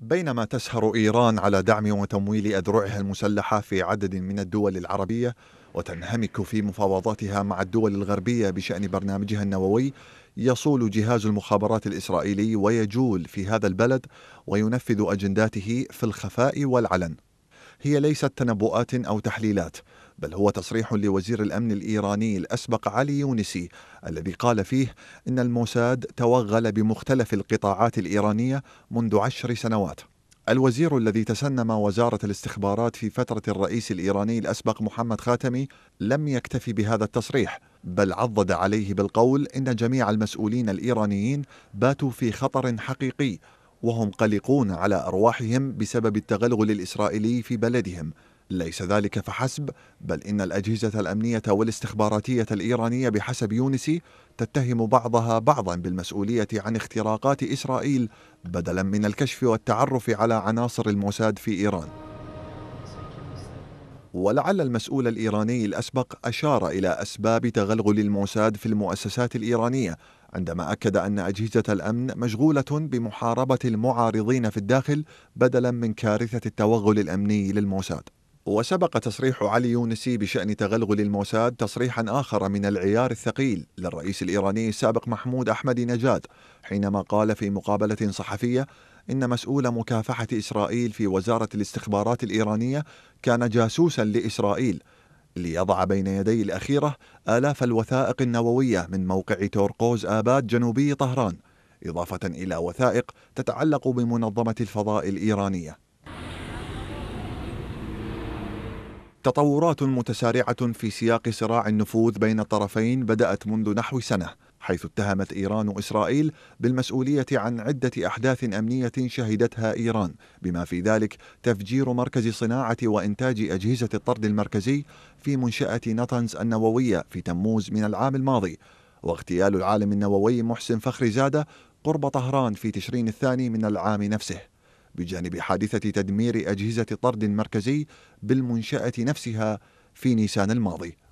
بينما تسهر ايران على دعم وتمويل اذرعها المسلحه في عدد من الدول العربيه وتنهمك في مفاوضاتها مع الدول الغربيه بشان برنامجها النووي يصول جهاز المخابرات الاسرائيلي ويجول في هذا البلد وينفذ اجنداته في الخفاء والعلن هي ليست تنبؤات أو تحليلات بل هو تصريح لوزير الأمن الإيراني الأسبق علي يونسي الذي قال فيه إن الموساد توغل بمختلف القطاعات الإيرانية منذ عشر سنوات الوزير الذي تسنم وزارة الاستخبارات في فترة الرئيس الإيراني الأسبق محمد خاتمي لم يكتفي بهذا التصريح بل عضد عليه بالقول إن جميع المسؤولين الإيرانيين باتوا في خطر حقيقي وهم قلقون على أرواحهم بسبب التغلغل الإسرائيلي في بلدهم ليس ذلك فحسب بل إن الأجهزة الأمنية والاستخباراتية الإيرانية بحسب يونسي تتهم بعضها بعضا بالمسؤولية عن اختراقات إسرائيل بدلا من الكشف والتعرف على عناصر الموساد في إيران ولعل المسؤول الإيراني الأسبق أشار إلى أسباب تغلغل الموساد في المؤسسات الإيرانية عندما أكد أن أجهزة الأمن مشغولة بمحاربة المعارضين في الداخل بدلا من كارثة التوغل الأمني للموساد. وسبق تصريح علي يونسي بشأن تغلغل الموساد تصريحا آخر من العيار الثقيل للرئيس الإيراني السابق محمود أحمد نجاد حينما قال في مقابلة صحفية إن مسؤول مكافحة إسرائيل في وزارة الاستخبارات الإيرانية كان جاسوسا لإسرائيل ليضع بين يدي الأخيرة آلاف الوثائق النووية من موقع تورقوز آباد جنوبي طهران إضافة إلى وثائق تتعلق بمنظمة الفضاء الإيرانية تطورات متسارعة في سياق صراع النفوذ بين الطرفين بدأت منذ نحو سنة حيث اتهمت ايران اسرائيل بالمسؤوليه عن عده احداث امنيه شهدتها ايران بما في ذلك تفجير مركز صناعه وانتاج اجهزه الطرد المركزي في منشاه نطنز النوويه في تموز من العام الماضي واغتيال العالم النووي محسن فخري زاده قرب طهران في تشرين الثاني من العام نفسه بجانب حادثه تدمير اجهزه طرد مركزي بالمنشاه نفسها في نيسان الماضي